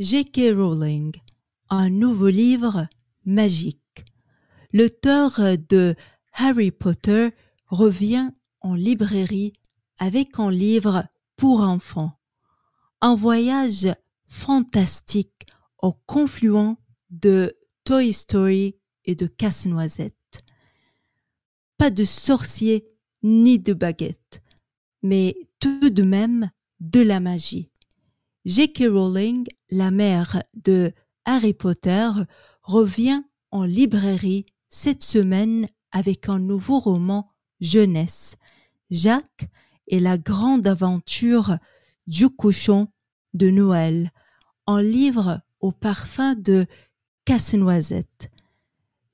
J.K. Rowling, un nouveau livre magique. L'auteur de Harry Potter revient en librairie avec un livre pour enfants. Un voyage fantastique au confluent de Toy Story et de Casse-Noisette. Pas de sorcier ni de baguette, mais tout de même de la magie J.K. Rowling, la mère de Harry Potter, revient en librairie cette semaine avec un nouveau roman jeunesse, Jacques et la grande aventure du cochon de Noël, en livre au parfum de casse-noisette.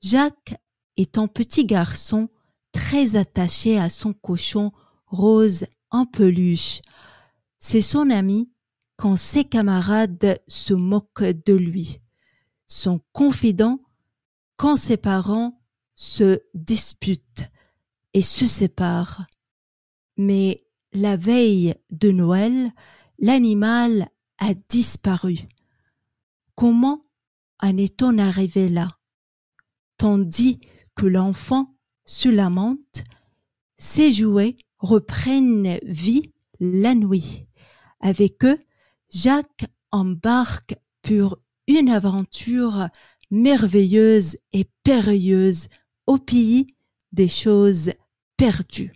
Jacques est un petit garçon très attaché à son cochon rose en peluche. C'est son ami quand ses camarades se moquent de lui, son confident quand ses parents se disputent et se séparent. Mais la veille de Noël, l'animal a disparu. Comment en est-on arrivé là Tandis que l'enfant se lamente, ses jouets reprennent vie la nuit. Avec eux, Jacques embarque pour une aventure merveilleuse et périlleuse au pays des choses perdues.